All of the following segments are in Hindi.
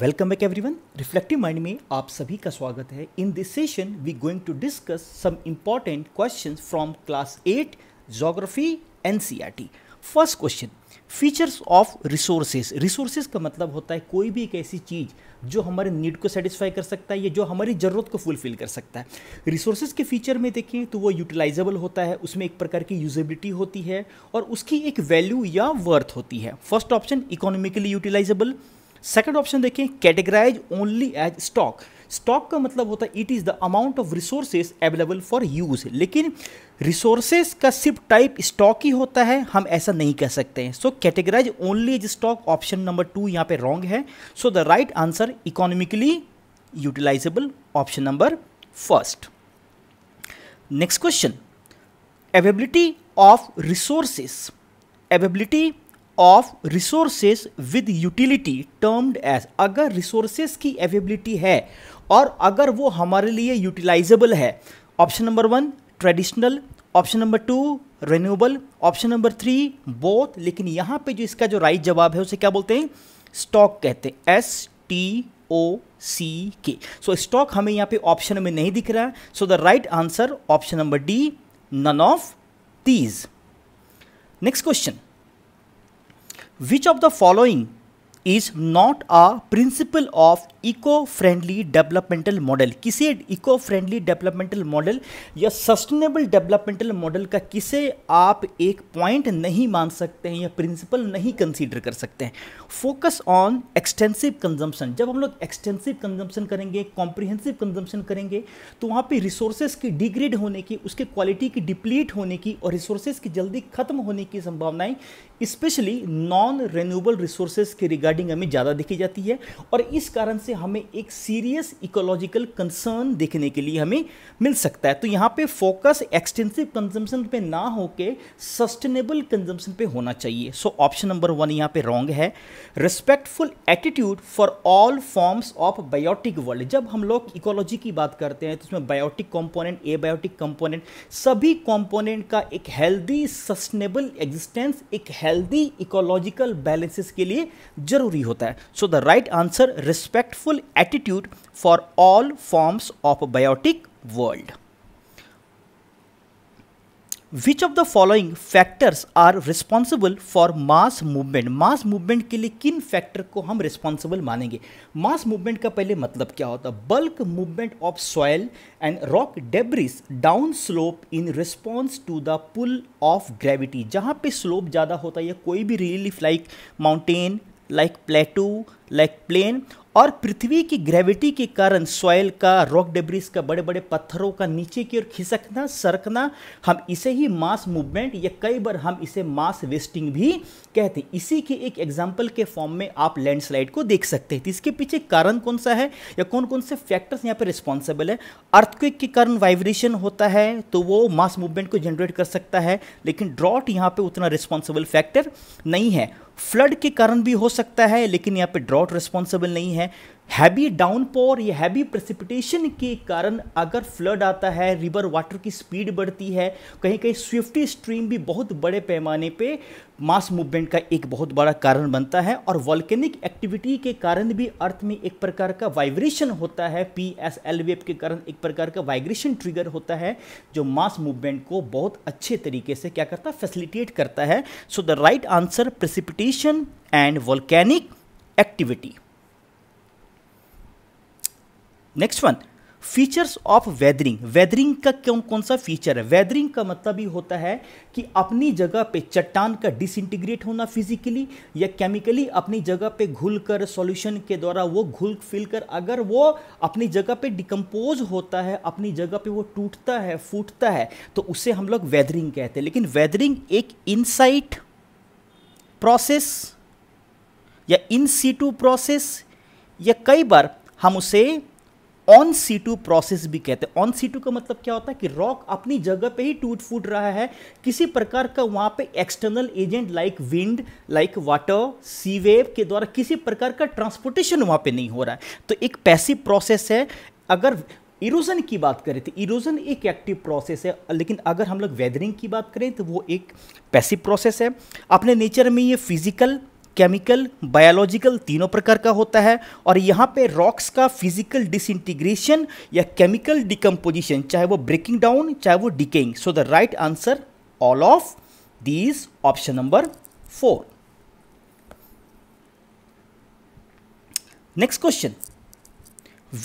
welcome back everyone Reflective Mind में आप सभी का स्वागत है in this session we going to discuss some important question from class eight geography N C R T first question features of resources resources का मतलब होता है कोई भी एक ऐसी चीज़ जो हमारे नीड को सेटिस्फाई कर सकता है या जो हमारी ज़रूरत को फुलफिल कर सकता है रिसोर्सेज के फीचर में देखें तो वो यूटिलाइजेबल होता है उसमें एक प्रकार की यूजेबिलिटी होती है और उसकी एक वैल्यू या वर्थ होती है first option economically utilisable second option देखें categorise only as stock stock का मतलब होता है it is the amount of resources available for use लेकिन रिसोर्सेज का सिर्फ टाइप स्टॉक ही होता है हम ऐसा नहीं कह सकते हैं so categorise only as stock option number two यहाँ पे रॉन्ग है so the right answer economically utilisable option number first next question availability of resources availability of resources with utility termed as अगर रिसोर्सेज की अवेबिलिटी है और अगर वो हमारे लिए यूटिलाइजेबल है option number one traditional option number two renewable option number three both लेकिन यहाँ पे जो इसका जो राइट जवाब है उसे क्या बोलते हैं स्टॉक कहते हैं एस टी ओ सी के सो स्टॉक हमें यहाँ पे ऑप्शन में नहीं दिख रहा है so the right answer option number D none of these next question Which of the following is not a principle of eco friendly developmental model किसे इको फ्रेंडली डेवलपमेंटल मॉडल या सस्टेनेबल डेवलपमेंटल मॉडल का किसे आप एक पॉइंट नहीं मान सकते हैं या प्रिंसिपल नहीं कंसीडर कर सकते हैं फोकस ऑन एक्सटेंसिव कंजम्पशन जब हम लोग एक्सटेंसिव कंजम्पशन करेंगे कॉम्प्रिहेंसिव कंजम्पशन करेंगे तो वहाँ पर रिसोर्सेज की डिग्रेड होने की उसके क्वालिटी की डिप्लीट होने की और रिसोर्सेज की जल्दी खत्म होने की संभावनाएं स्पेशली नॉन रेन्यूएबल रिसोर्सेज के रिगार्ड रिगार्डिंग हमें ज़्यादा देखी जाती है और इस कारण से हमें एक सीरियस इकोलॉजिकल कंसर्न देखने के लिए हमें मिल सकता है तो यहाँ पे फोकस एक्सटेंसिव कंजम्पशन पे ना होके सस्टेनेबल कंजम्पशन पे होना चाहिए सो ऑप्शन नंबर वन यहाँ पे रॉन्ग है respectful attitude for all forms of biotic world जब हम लोग इकोलॉजी की बात करते हैं तो उसमें biotic component a biotic component सभी कॉम्पोनेंट का एक हेल्दी सस्टेनेबल एग्जिस्टेंस एक हेल्दी इकोलॉजिकल बैलेंसेस के लिए जरूर ज़रूरी होता है so the right answer respectful attitude for all forms of biotic world which of the following factors are responsible for mass movement mass movement के लिए किन फैक्टर को हम रिस्पॉन्सिबल मानेंगे मास मूवमेंट का पहले मतलब क्या होता है bulk movement of soil and rock debris down slope in response to the pull of gravity जहाँ पे स्लोप ज़्यादा होता है या कोई भी relief like mountain like plateau like plain और पृथ्वी की ग्रेविटी के कारण सॉयल का रॉक डेब्रिस का बड़े बड़े पत्थरों का नीचे की ओर खिसकना सरकना हम इसे ही मास मूवमेंट या कई बार हम इसे मास वेस्टिंग भी कहते हैं इसी के एक एग्जाम्पल के फॉर्म में आप लैंडस्लाइड को देख सकते हैं तो इसके पीछे कारण कौन सा है या कौन कौन से फैक्टर्स यहाँ पर रिस्पॉन्सिबल है अर्थक्विक के कारण वाइब्रेशन होता है तो वो मास मूवमेंट को जनरेट कर सकता है लेकिन ड्रॉट यहाँ पर उतना रिस्पॉन्सिबल फैक्टर नहीं है फ्लड के कारण भी हो सकता है लेकिन यहाँ पे ड्रॉट रिस्पॉन्सिबल नहीं है हैवी डाउनपोर या हैवी प्रेसिपिटेशन के कारण अगर फ्लड आता है रिवर वाटर की स्पीड बढ़ती है कहीं कहीं स्विफ्टी स्ट्रीम भी बहुत बड़े पैमाने पे मास मूवमेंट का एक बहुत बड़ा कारण बनता है और वॉल्केनिक एक्टिविटी के कारण भी अर्थ में एक प्रकार का वाइब्रेशन होता है पी एस एल वेब के कारण एक प्रकार का वाइब्रेशन ट्रिगर होता है जो मास मूवमेंट को बहुत अच्छे तरीके से क्या करता है फैसिलिटेट करता है so the right answer precipitation and volcanic activity next one features of weathering weathering का कौन कौन सा फीचर है वेदरिंग का मतलब ही होता है कि अपनी जगह पे चट्टान का डिसइंटीग्रेट होना फिजिकली या केमिकली अपनी जगह पे घुल कर सोल्यूशन के द्वारा वो घुल फिल कर अगर वो अपनी जगह पे डिकम्पोज होता है अपनी जगह पे वो टूटता है फूटता है तो उसे हम लोग वेदरिंग कहते हैं लेकिन वेदरिंग एक इनसाइट प्रोसेस या इन सीटू प्रोसेस या कई बार हम उसे ऑन सी टू प्रोसेस भी कहते हैं ऑन सी टू का मतलब क्या होता है कि रॉक अपनी जगह पे ही टूट फूट रहा है किसी प्रकार का वहां पे external agent like wind like water sea wave के द्वारा किसी प्रकार का ट्रांसपोर्टेशन वहाँ पे नहीं हो रहा है तो एक पैसिव प्रोसेस है अगर इरोजन की बात करें तो इरोजन एक एक्टिव प्रोसेस है लेकिन अगर हम लोग वेदरिंग की बात करें तो वो एक पैसिव प्रोसेस है अपने नेचर में ये फिजिकल केमिकल बायोलॉजिकल तीनों प्रकार का होता है और यहाँ पे रॉक्स का फिजिकल डिसइंटीग्रेशन या केमिकल डिकम्पोजिशन चाहे वो ब्रेकिंग डाउन चाहे वो decaying so the right answer all of these option number four next question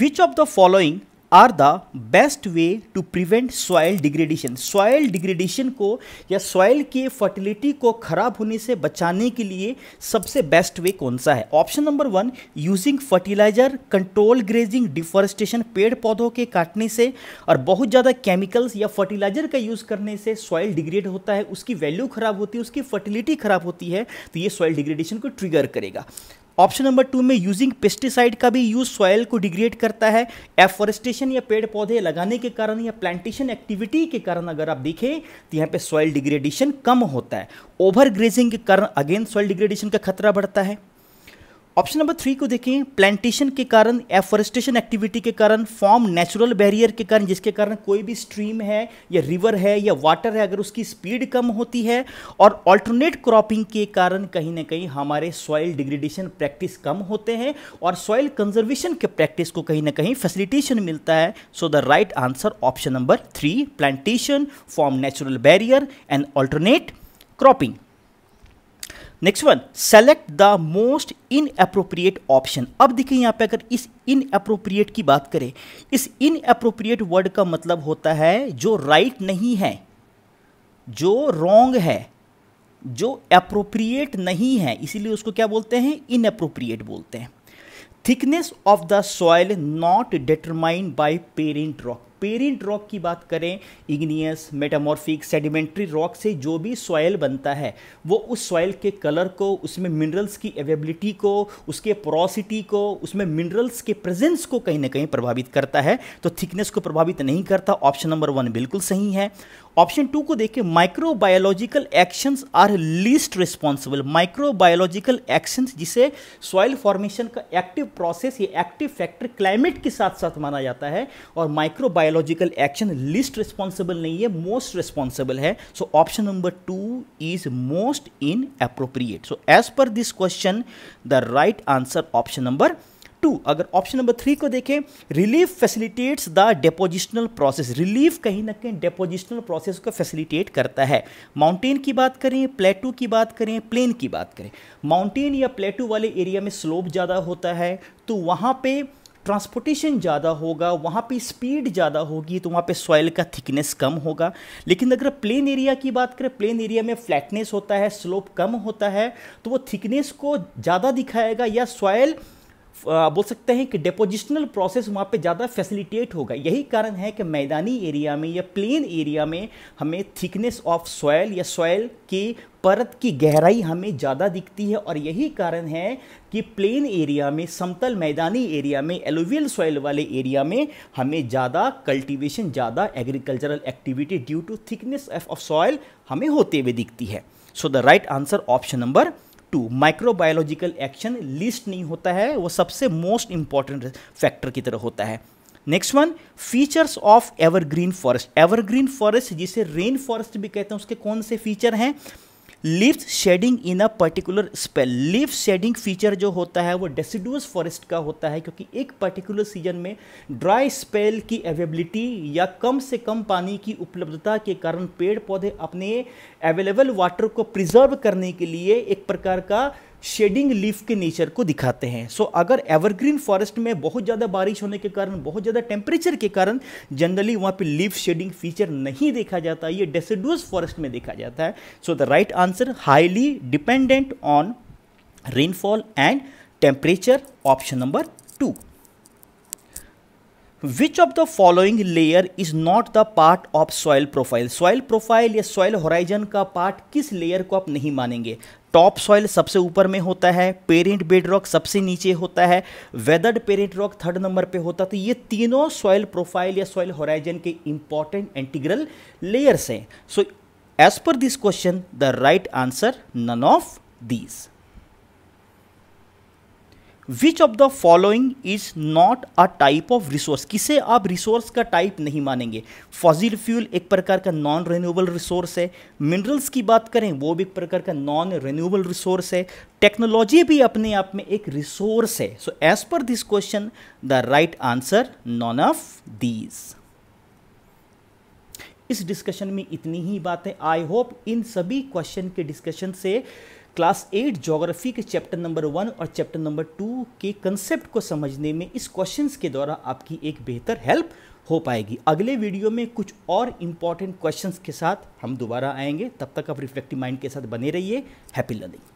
which of the following are the best way to prevent soil degradation soil degradation को या सॉयल के फर्टिलिटी को खराब होने से बचाने के लिए सबसे बेस्ट वे कौन सा है option number one using fertiliser control grazing deforestation पेड़ पौधों के काटने से और बहुत ज़्यादा केमिकल्स या फर्टिलाइजर का यूज़ करने से सॉयल डिग्रेड होता है उसकी वैल्यू खराब होती है उसकी फर्टिलिटी खराब होती है तो ये सॉयल डिग्रेडेशन को ट्रिगर करेगा ऑप्शन नंबर टू में यूजिंग पेस्टिसाइड का भी यूज सॉयल को डिग्रेड करता है एफॉरेस्टेशन या पेड़ पौधे लगाने के कारण या प्लांटेशन एक्टिविटी के कारण अगर आप देखें तो यहाँ पे सॉयल डिग्रेडेशन कम होता है ओवर ग्रेजिंग के कारण अगेन सॉयल डिग्रेडेशन का खतरा बढ़ता है ऑप्शन नंबर थ्री को देखें प्लांटेशन के कारण एफॉरेस्टेशन एक्टिविटी के कारण फॉर्म नेचुरल बैरियर के कारण जिसके कारण कोई भी स्ट्रीम है या रिवर है या वाटर है अगर उसकी स्पीड कम होती है और ऑल्टरनेट क्रॉपिंग के कारण कहीं ना कहीं हमारे सॉइल डिग्रेडेशन प्रैक्टिस कम होते हैं और सॉइल कंजर्वेशन के प्रैक्टिस को कहीं ना कहीं फैसिलिटेशन मिलता है so the right answer option number three plantation form natural barrier and alternate cropping next one select the most inappropriate option अब देखिए यहाँ पे अगर इस इनअप्रोप्रिएट की बात करें इस इनअप्रोप्रिएट वर्ड का मतलब होता है जो राइट right नहीं है जो रॉन्ग है जो अप्रोप्रिएट नहीं है इसीलिए उसको क्या बोलते हैं इनअप्रोप्रिएट बोलते हैं thickness of the soil not determined by parent rock parent rock की बात करें इग्नियस मेटामॉर्फिक सेडिमेंट्री रॉक से जो भी सॉयल बनता है वो उस सॉयल के कलर को उसमें मिनरल्स की अवेबिलिटी को उसके प्रोसिटी को उसमें मिनरल्स के प्रेजेंस को कहीं ना कहीं प्रभावित करता है तो थिकनेस को प्रभावित नहीं करता ऑप्शन नंबर वन बिल्कुल सही है ऑप्शन टू को देखिए microbiological actions are least responsible microbiological actions जिसे सॉइल फॉर्मेशन का एक्टिव प्रोसेस या एक्टिव फैक्टर क्लाइमेट के साथ साथ माना जाता है और माइक्रोबायोलॉजिकल एक्शन लीस्ट रिस्पॉन्सिबल नहीं है मोस्ट रिस्पॉन्सिबल है so option number two is most inappropriate so as per this question the right answer option number two अगर ऑप्शन नंबर थ्री को देखें relief facilitates the depositional process relief कहीं ना कहीं डेपोजिशनल प्रोसेस को फैसिलिटेट करता है माउंटेन की बात करें प्लेटू की बात करें प्लेन की बात करें माउंटेन या प्लेटू वाले एरिया में स्लोप ज़्यादा होता है तो वहाँ पे ट्रांसपोर्टेशन ज़्यादा होगा वहाँ पे स्पीड ज़्यादा होगी तो वहाँ पे सॉइल का थिकनेस कम होगा लेकिन अगर प्लेन एरिया की बात करें प्लेन एरिया में फ्लैटनेस होता है स्लोप कम होता है तो वो थिकनेस को ज़्यादा दिखाएगा या सॉइल बोल सकते हैं कि डिपोजिशनल प्रोसेस वहाँ पे ज़्यादा फैसिलिटेट होगा यही कारण है कि मैदानी एरिया में या प्लेन एरिया में हमें थिकनेस ऑफ सॉयल या सॉयल की परत की गहराई हमें ज़्यादा दिखती है और यही कारण है कि प्लेन एरिया में समतल मैदानी एरिया में एलोवियल सॉइल वाले एरिया में हमें ज़्यादा कल्टिवेशन ज़्यादा agricultural activity due to thickness of soil हमें होते हुए दिखती है so the right answer option number two microbiological action least नहीं होता है वो सबसे मोस्ट इंपॉर्टेंट फैक्टर की तरह होता है next one features of evergreen forest evergreen forest जिसे रेन फॉरेस्ट भी कहते हैं उसके कौन से फीचर हैं leaf shedding in a particular spell leaf shedding feature जो होता है वो डेसिडुअस फॉरेस्ट का होता है क्योंकि एक पर्टिकुलर सीजन में ड्राई स्पेल की अवेबिलिटी या कम से कम पानी की उपलब्धता के कारण पेड़ पौधे अपने अवेलेबल वाटर को प्रिजर्व करने के लिए एक प्रकार का शेडिंग लीफ के नेचर को दिखाते हैं सो so, अगर एवरग्रीन फॉरेस्ट में बहुत ज़्यादा बारिश होने के कारण बहुत ज़्यादा टेम्परेचर के कारण जनरली वहाँ पे लीफ शेडिंग फीचर नहीं देखा जाता ये डेसिडुअस फॉरेस्ट में देखा जाता है so the right answer highly dependent on rainfall and temperature option number two which of the following layer is not the part of soil profile soil profile या soil horizon का part किस layer को आप नहीं मानेंगे टॉप सॉइल सबसे ऊपर में होता है पेरेंट बेड रॉक सबसे नीचे होता है weathered parent rock third number पे होता है तो ये तीनों सॉइल प्रोफाइल या सॉइल होराइजन के इंपॉर्टेंट इंटीग्रल लेयर्स हैं so as per this question the right answer none of these which of the following is not a type of resource किसे आप रिसोर्स का टाइप नहीं मानेंगे फॉजिल फ्यूल एक प्रकार का नॉन रेन्यूएबल रिसोर्स है मिनरल्स की बात करें वो भी एक प्रकार का नॉन रेन्यूएबल रिसोर्स है टेक्नोलॉजी भी अपने आप में एक रिसोर्स है so as per this question the right answer none of these इस डिस्कशन में इतनी ही बातें आई होप इन सभी क्वेश्चन के डिस्कशन से क्लास एट जोग्राफी के चैप्टर नंबर वन और चैप्टर नंबर टू के कंसेप्ट को समझने में इस क्वेश्चंस के द्वारा आपकी एक बेहतर हेल्प हो पाएगी अगले वीडियो में कुछ और इम्पॉर्टेंट क्वेश्चंस के साथ हम दोबारा आएंगे तब तक आप रिफ्लेक्टिव माइंड के साथ बने रहिए हैप्पी लर्निंग